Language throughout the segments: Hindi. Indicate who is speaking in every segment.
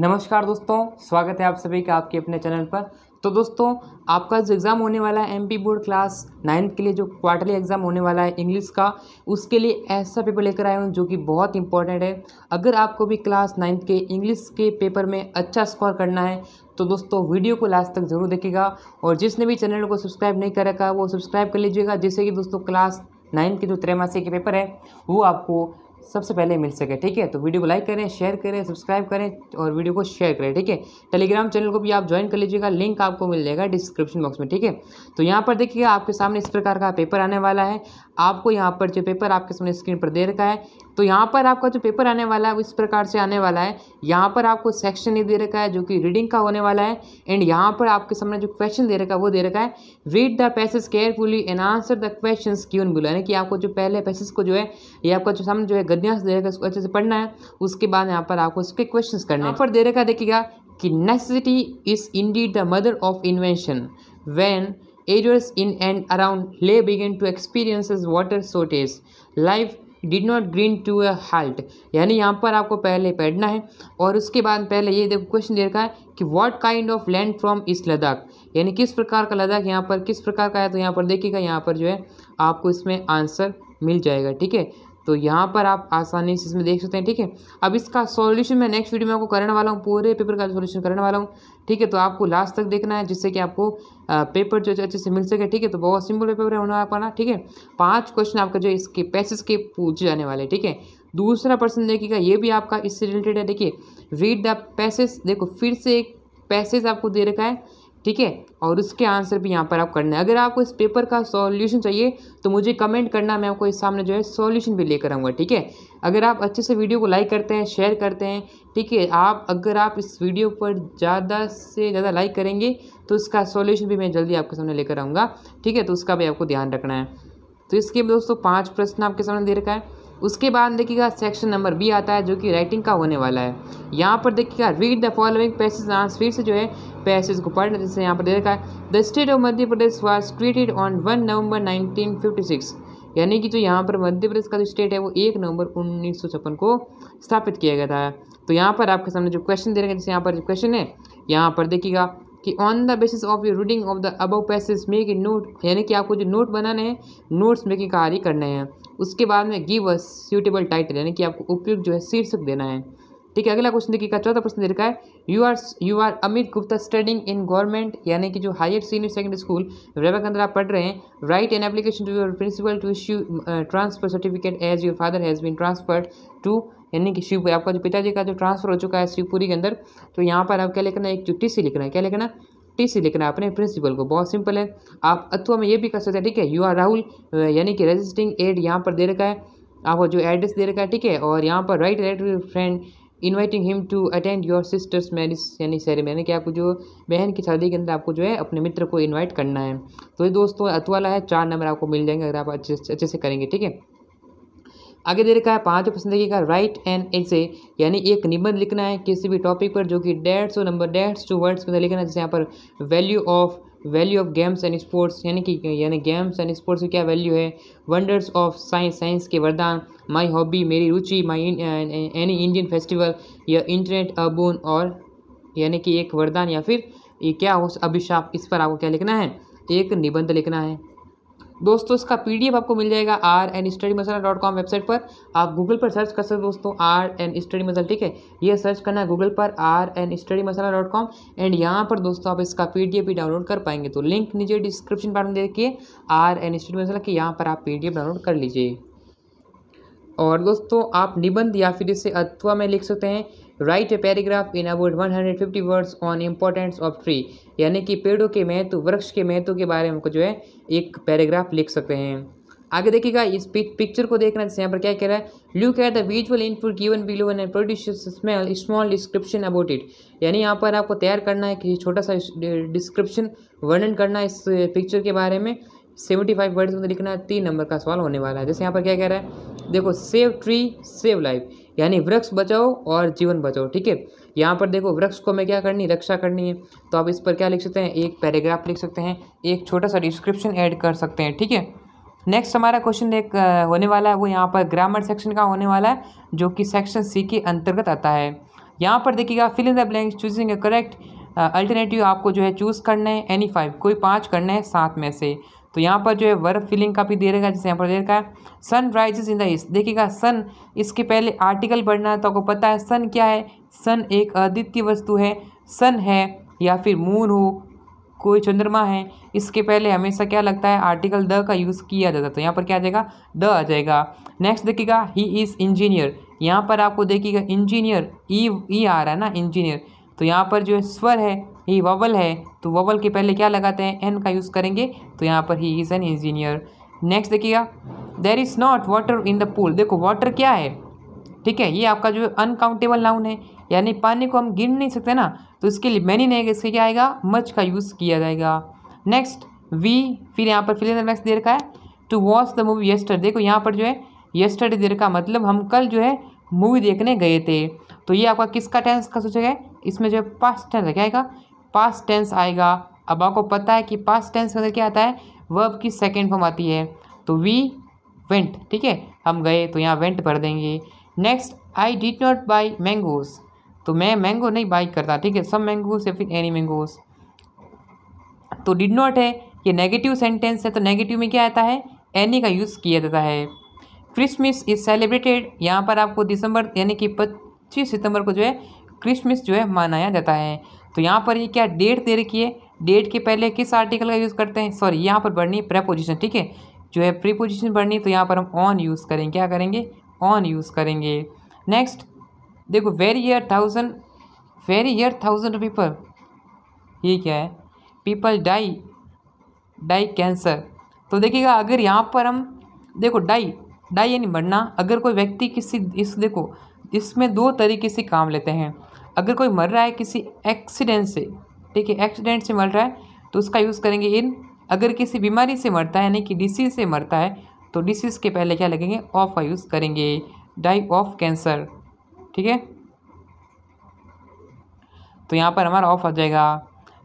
Speaker 1: नमस्कार दोस्तों स्वागत है आप सभी का आपके अपने चैनल पर तो दोस्तों आपका जो एग्ज़ाम होने वाला है एमपी बोर्ड क्लास नाइन्थ के लिए जो क्वार्टरली एग्ज़ाम होने वाला है इंग्लिश का उसके लिए ऐसा पेपर लेकर आए हूँ जो कि बहुत इंपॉर्टेंट है अगर आपको भी क्लास नाइन्थ के इंग्लिश के पेपर में अच्छा स्कोर करना है तो दोस्तों वीडियो को लास्ट तक जरूर देखेगा और जिसने भी चैनल को सब्सक्राइब नहीं कर रखा वो सब्सक्राइब कर लीजिएगा जिससे कि दोस्तों क्लास नाइन्थ के जो त्रैमासिक के पेपर है वो आपको सबसे पहले मिल सके ठीक है तो वीडियो को लाइक करें शेयर करें सब्सक्राइब करें और वीडियो को शेयर करें ठीक है टेलीग्राम चैनल को भी आप ज्वाइन कर लीजिएगा लिंक आपको मिल जाएगा डिस्क्रिप्शन बॉक्स में ठीक है तो यहाँ पर देखिएगा आपके सामने इस प्रकार का पेपर आने वाला है आपको यहाँ पर जो पेपर आपके सामने स्क्रीन पर दे रखा है तो यहाँ पर आपका जो पेपर आने वाला है वो इस प्रकार से आने वाला है यहाँ पर आपको सेक्शन ये दे रखा है जो कि रीडिंग का होने वाला है एंड यहाँ पर आपके सामने जो क्वेश्चन दे रखा है वो दे रखा है read the passage carefully and answer the question क्यून बोला यानी कि आपको जो पहले पैसेज को जो है ये आपका जो सामने जो है गन्या से दे रखा उसको अच्छे से पढ़ना है उसके बाद यहाँ पर आपको इस क्वेश्चन करना है पर दे रखा देखिएगा कि necessity is indeed the mother of invention when areas in and around they began to experience water shortage. Life did not grind to a halt यानी यहाँ पर आपको पहले पढ़ना है और उसके बाद पहले ये देखो क्वेश्चन दे रखा है कि what kind of land from इस लद्दाख यानी किस प्रकार का लद्दाख यहाँ पर किस प्रकार का है तो यहाँ पर देखिएगा यहाँ पर जो है आपको इसमें आंसर मिल जाएगा ठीक है तो यहाँ पर आप आसानी से इसमें देख सकते हैं ठीक है अब इसका सॉल्यूशन मैं नेक्स्ट वीडियो में आपको करने वाला हूँ पूरे पेपर का सॉल्यूशन करने वाला हूँ ठीक है तो आपको लास्ट तक देखना है जिससे कि आपको पेपर जो अच्छे से मिल सके ठीक है तो बहुत सिंपल पेपर है उन्होंने पाना ठीक है पाँच क्वेश्चन आपका जो इसके पैसेज के पूछे जाने वाले ठीक है दूसरा पर्सन देखिएगा ये भी आपका इससे रिलेटेड है देखिए रीड द पैसेज देखो फिर से एक पैसेज आपको दे रखा है ठीक है और उसके आंसर भी यहाँ पर आप करना है अगर आपको इस पेपर का सॉल्यूशन चाहिए तो मुझे कमेंट करना मैं आपको इस सामने जो है सॉल्यूशन भी लेकर आऊँगा ठीक है अगर आप अच्छे से वीडियो को लाइक करते हैं शेयर करते हैं ठीक है आप अगर आप इस वीडियो पर ज़्यादा से ज़्यादा लाइक करेंगे तो उसका सॉल्यूशन भी मैं जल्दी आपके सामने लेकर आऊँगा ठीक है तो उसका भी आपको ध्यान रखना है तो इसके दोस्तों पाँच प्रश्न आपके सामने दे रखा है उसके बाद देखिएगा सेक्शन नंबर बी आता है जो कि राइटिंग का होने वाला है यहाँ पर देखिएगा रीड द फॉलोइंग पैसेज यहाँ फिर से जो है पैसेज को पढ़ना जैसे यहाँ पर दे रखा है the state of Madhya Pradesh was created on one November nineteen fifty six यानी कि जो यहाँ पर मध्य प्रदेश का जो स्टेट है वो एक नवंबर उन्नीस सौ छप्पन को स्थापित किया गया था तो यहाँ पर आपके सामने जो क्वेश्चन दे रहे हैं जैसे यहाँ पर क्वेश्चन है यहाँ पर देखिएगा कि on the basis of you reading of the above passage make a note यानी कि आपको जो नोट बनाने हैं नोट्स मेकिंग कार्य करने हैं उसके बाद में गिव अ सूटेबल टाइटल यानी कि आपको उपयुक्त जो है शीर्षक देना है ठीक है अगला क्वेश्चन देखिए का चौथा प्रश्न देखा है you are you are Amit Gupta studying in government यानी कि जो higher senior secondary school Rewa के अंदर आप पढ़ रहे हैं write an application to your principal to issue transfer certificate as your father has been transferred to यानी कि शिवपुरी आपका जो पिताजी का जो ट्रांसफर हो चुका है शिवपुरी के अंदर तो यहाँ पर आप क्या लिखना है एक चुट्टी सी लिखना है क्या लिखना टी सी लिखना है अपने प्रिंसिपल को बहुत सिंपल है आप अथवा में ये भी कर सकते हैं ठीक है यू आर राहुल यानी कि रजिस्टिंग एड यहाँ पर दे रखा है आपको जो एड्रेस दे रखा है ठीक है और यहाँ पर write write friend inviting him to attend your sister's marriage यानी सैरी यानी कि आपको जो बहन की शादी के अंदर आपको जो है अपने मित्र को इन्वाइट करना है तो ये दोस्तों अथवाला है चार नंबर आपको मिल जाएंगे अगर आप अच्छे अच्छे से करेंगे ठीक है आगे दे रखा है पाँच प्रश्न देखिएगा राइट एंड ऐसे यानी एक निबंध लिखना है किसी भी टॉपिक पर जो कि डेढ़ सौ नंबर डेढ़ सौ वर्ड्स के अंदर लिखना है जैसे यहाँ पर value of value of games and sports यानी कि यानी गेम्स एंड स्पोर्ट्स की क्या वैल्यू है वंडर्स ऑफ साइंस साइंस के वरदान माई हॉबी मेरी रुचि माई एनी इंडियन फेस्टिवल या इंटरनेट अबून और यानी कि एक वरदान या फिर ये क्या हो अभिशाप इस पर आपको क्या लिखना है एक निबंध लिखना है दोस्तों इसका पीडीएफ आपको मिल जाएगा R N Study Masala dot com website पर आप गूगल पर सर्च कर सकते हो दोस्तों आर एन स्टडी मसाला ठीक है ये सर्च करना है गूगल पर R N Study Masala dot com and यहाँ पर दोस्तों आप इसका पी भी डाउनलोड कर पाएंगे तो लिंक नीचे डिस्क्रिप्शन बार में देखिए आर एन स्टडी मसाला के यहाँ पर आप पी डाउनलोड कर लीजिए और दोस्तों आप निबंध या फिर इसे अथवा में लिख सकते हैं write a paragraph in about 150 words on importance of tree यानी कि पेड़ों के महत्व वृक्ष के महत्व के बारे में जो है एक पैराग्राफ लिख सकते हैं आगे देखिएगा इस पिक्चर को देखना जैसे यहाँ पर क्या कह रहा है look at the visual input given below and produce smell small description about it यानी यहाँ पर आपको तैयार करना है कि छोटा सा डिस्क्रिप्शन वर्णन करना है इस पिक्चर के बारे में सेवेंटी फाइव वर्ड्स में तो लिखना है तीन नंबर का सवाल होने वाला है जैसे यहाँ पर क्या कह रहा है देखो सेव ट्री सेव लाइफ यानी वृक्ष बचाओ और जीवन बचाओ ठीक है यहाँ पर देखो वृक्ष को हमें क्या करनी रक्षा करनी है तो आप इस पर क्या लिख सकते हैं एक पैराग्राफ लिख सकते हैं एक छोटा सा डिस्क्रिप्शन ऐड कर सकते हैं ठीक है नेक्स्ट हमारा क्वेश्चन एक होने वाला है वो यहाँ पर ग्रामर सेक्शन का होने वाला है जो कि सेक्शन सी के अंतर्गत आता है यहाँ पर देखिएगा fill in the blanks choosing a correct alternative आपको जो है चूज़ करना है एनी फाइव कोई पाँच करना है सात में से तो यहाँ पर जो है वर्ब फीलिंग का भी दे रहेगा जैसे यहाँ पर दे रखा है sun rises in the east देखिएगा सन इसके पहले आर्टिकल पढ़ना है तो आपको पता है सन क्या है सन एक अद्वितीय वस्तु है सन है या फिर मून हो कोई चंद्रमा है इसके पहले हमेशा क्या लगता है आर्टिकल द का यूज़ किया जाता है तो यहाँ पर क्या आ जाएगा द आ जाएगा नेक्स्ट देखिएगा ही इज़ इंजीनियर यहाँ पर आपको देखिएगा इंजीनियर ई ई आ रहा है ना इंजीनियर तो यहाँ पर जो है स्वर है ये ववल है तो ववल के पहले क्या लगाते हैं एन का यूज़ करेंगे तो यहाँ पर he is an engineer next देखिएगा there is not water in the pool देखो वाटर क्या है ठीक है ये आपका जो अनकाउंटेबल नाउन है यानी पानी को हम गिन नहीं सकते ना तो इसके लिए मैनी नहीं इसके क्या आएगा मच का यूज़ किया जाएगा नेक्स्ट वी फिर यहाँ पर फिलिंग नेक्स्ट दे रखा है to watch the movie yesterday देखो यहाँ पर जो है डे दे रखा मतलब हम कल जो है मूवी देखने गए थे तो ये आपका किसका टेंस का सोचेगा इसमें जो है पास्ट टेंस आएगा पास्ट टेंस आएगा अब आपको पता है कि पास्ट टेंस के अंदर क्या आता है वर्ब की सेकेंड फॉर्म आती है तो वी वेंट ठीक है हम गए तो यहाँ वेंट भर देंगे next I did not buy mangoes तो मैं मैंगो नहीं बाई करता ठीक है सब मैंगोज या फिर एनी मैंगोज तो डिड नॉट है ये नेगेटिव सेंटेंस है तो नेगेटिव में क्या आता है एनी का यूज़ किया जाता है क्रिसमस इज सेलिब्रेटेड यहाँ पर आपको दिसंबर यानी कि पच्चीस सितंबर को जो है क्रिसमस जो है मनाया जाता है तो यहाँ पर ये क्या डेट दे रखी है डेट के पहले किस आर्टिकल का यूज़ करते हैं सॉरी यहाँ पर बढ़नी है प्रेपोजिशन ठीक है जो है प्रीपोजिशन बढ़नी तो यहाँ पर हम ऑन यूज़ करेंगे क्या करेंगे ऑन यूज़ करेंगे नेक्स्ट देखो every year thousand every year thousand people ये क्या है पीपल डाई डाई कैंसर तो देखिएगा अगर यहाँ पर हम देखो डाई डाई यानी मरना अगर कोई व्यक्ति किसी इस देखो इसमें दो तरीके से काम लेते हैं अगर कोई मर रहा है किसी एक्सीडेंट से ठीक है एक्सीडेंट से मर रहा है तो उसका यूज़ करेंगे इन अगर किसी बीमारी से मरता है यानी कि डिसीज से मरता है तो डिसीज के पहले क्या लगेंगे ऑफ का यूज़ करेंगे डाई ऑफ कैंसर ठीक है तो यहाँ पर हमारा ऑफ आ जाएगा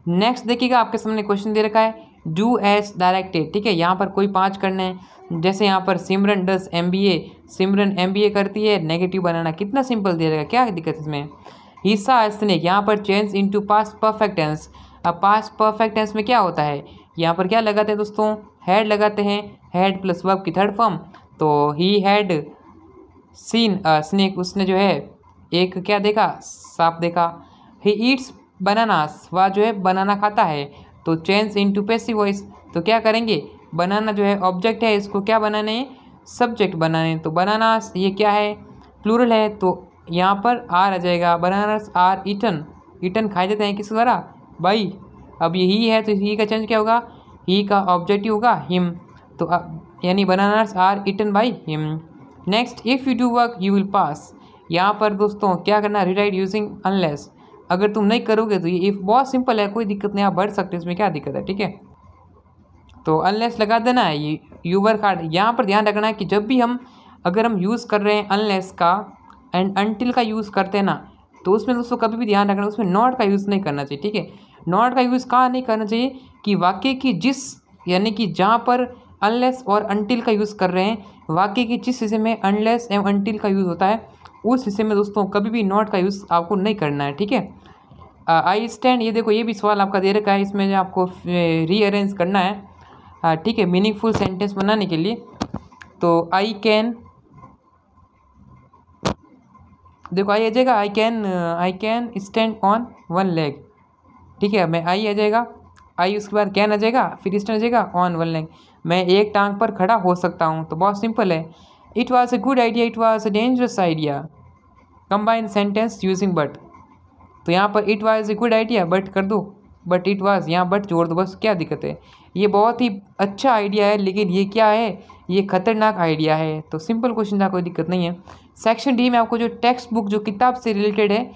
Speaker 1: नेक्स्ट देखिएगा आपके सामने क्वेश्चन दे रखा है डू एस डायरेक्टेड ठीक है यहाँ पर कोई पांच करने हैं जैसे यहाँ पर Simran does M B A Simran M B A करती है नेगेटिव बनाना कितना सिंपल दे रहेगा क्या दिक्कत इसमें हिस्सा स्नेक यहाँ पर चेंज इनटू पास परफेक्टेंस अब पास परफेक्टेंस में क्या होता है यहाँ पर क्या लगाते हैं दोस्तों हैड लगाते हैं हैड प्लस वर्ब की थर्ड फॉर्म तो ही हैड सीन स्नेक उसने जो है एक क्या देखा सांप देखा ही ईट्स बनानास वह जो है बनाना खाता है तो चेंज इनटू पेसी वॉइस तो क्या करेंगे बनाना जो है ऑब्जेक्ट है इसको क्या बनाने सब्जेक्ट बनाने तो बनानास ये क्या है प्लूरल है तो यहाँ पर आर आ जाएगा बनारस आर ईटन ईटन खाए जाते हैं किस द्वारा बाई अब ये ही है तो ही का चेंज क्या होगा ही का ऑब्जेक्टिव होगा हिम तो यानी bananas are eaten by him next if you do work you will pass यहाँ पर दोस्तों क्या करना रिटाइड यूजिंग अनलेस अगर तुम नहीं करोगे तो ये इफ़ बहुत सिंपल है कोई दिक्कत नहीं आप बढ़ सकते इसमें क्या दिक्कत है ठीक है तो अनलेस लगा देना है ये यूवर कार्ड यहाँ पर ध्यान रखना है कि जब भी हम अगर हम यूज़ कर रहे हैं अनलेस का एंड अनटिल का यूज़ करते हैं ना तो उसमें दोस्तों कभी भी ध्यान रखना उसमें नॉट का यूज़ नहीं करना चाहिए ठीक है नॉट का यूज़ कहाँ नहीं करना चाहिए कि वाक्य की जिस यानी कि जहाँ पर अनलेस और अनटिल का यूज़ कर रहे हैं वाक्य के जिस हिस्से में अनलेस एवं अनटिल का यूज़ होता है उस हिस्से में दोस्तों कभी भी नॉट का यूज़ आपको नहीं करना है ठीक है आई स्टैंड ये देखो ये भी सवाल आपका दे रखा है इसमें आपको रीअरेंज करना है ठीक है मीनिंगफुल सेंटेंस बनाने के लिए तो आई कैन देखो आई आ जाएगा I can I can stand on one leg ठीक है मैं आई आ जाएगा आई उसके बाद कैन आ जाएगा फिर स्टैंड आ जाएगा ऑन वन लेग मैं एक टांग पर खड़ा हो सकता हूँ तो बहुत सिंपल है it was a good idea it was a dangerous idea combine sentence using but तो यहाँ पर it was a good idea but कर दो बट इट वॉज़ यहाँ बट जोड़ दो बस क्या दिक्कत है ये बहुत ही अच्छा आइडिया है लेकिन ये क्या है ये खतरनाक आइडिया है तो सिंपल क्वेश्चन था कोई दिक्कत नहीं है सेक्शन डी में आपको जो टेक्स्ट बुक जो किताब से रिलेटेड है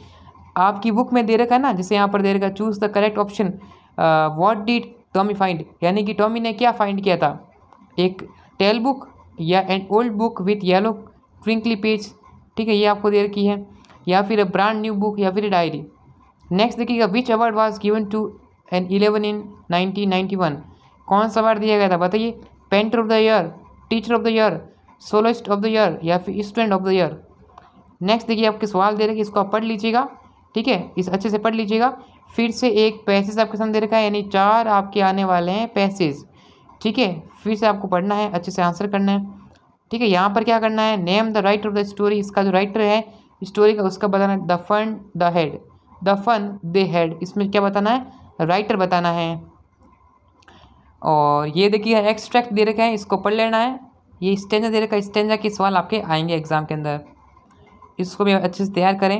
Speaker 1: आपकी बुक में दे रखा है ना जैसे यहाँ पर दे रखा choose the correct option what did Tommy find यानी कि टॉमी ने क्या फाइंड किया था एक टेल बुक या an old book with yellow crinkly page ठीक है ये आपको दे रखी है या फिर अ ब्रांड न्यू बुक या फिर डायरी नेक्स्ट देखिएगा which award was given to Evelyn in nineteen ninety one कौन सा अवार्ड दिया गया था बताइए painter of the year teacher of the year soloist of the year या फिर student of the year next देखिए आपके सवाल दे रहे हैं इसको आप पढ़ लीजिएगा ठीक है इस अच्छे से पढ़ लीजिएगा फिर से एक पैसेज आपके सामने दे रखा है यानी चार आपके आने वाले हैं पैसेज ठीक है फिर से आपको पढ़ना है अच्छे से आंसर करना है ठीक है यहाँ पर क्या करना है name the writer of the story इसका जो राइटर है स्टोरी का उसका बताना है the fun they had the fun they had इसमें क्या बताना है राइटर बताना है और ये देखिए एक्सट्रैक्ट दे रखा है इसको पढ़ लेना है ये स्टेंजा दे रखा स्टेंजा के सवाल आपके आएंगे एग्जाम के अंदर इसको भी अच्छे से तैयार करें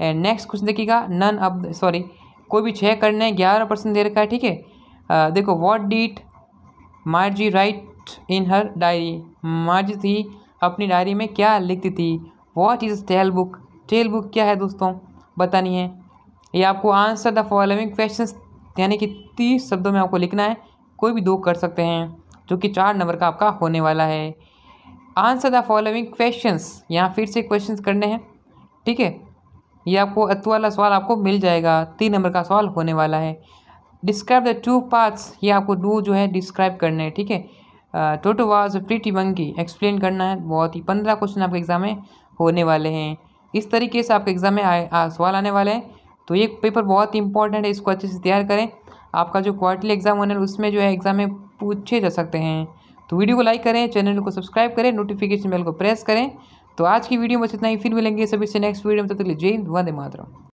Speaker 1: एंड नेक्स्ट क्वेश्चन देखिएगा नन अब सॉरी कोई भी छः करने हैं ग्यारह परसेंट दे रखा है ठीक है देखो what did Margie write in her diary Margie थी अपनी डायरी में क्या लिखती थी what is telebook telebook क्या है दोस्तों बतानी है ये आपको आंसर द फॉलोइंग क्वेश्चन यानी कि तीस शब्दों में आपको लिखना है कोई भी दो कर सकते हैं जो कि चार नंबर का आपका होने वाला है आंसर द फॉलोइंग क्वेश्चंस यहाँ फिर से क्वेश्चन करने हैं ठीक है ये आपको अतु वाला सवाल आपको मिल जाएगा तीन नंबर का सवाल होने वाला है डिस्क्राइब द टू पार्ट्स ये आपको दो जो है डिस्क्राइब करने हैं ठीक है Toto was pretty monkey explain करना है बहुत ही पंद्रह क्वेश्चन आपके एग्ज़ाम में होने वाले हैं इस तरीके से आपके एग्ज़ाम में आ, सवाल आने वाले हैं तो ये पेपर बहुत इंपॉर्टेंट है इसको अच्छे से तैयार करें आपका जो क्वार्टरली एग्ज़ाम होने उसमें जो है एग्ज़ाम में पूछे जा सकते हैं तो वीडियो को लाइक करें चैनल को सब्सक्राइब करें नोटिफिकेशन बेल को प्रेस करें तो आज की वीडियो में इतना ही फिर मिलेंगे सभी से नेक्स्ट वीडियो में तब तक जय हिंद वंदे मातरम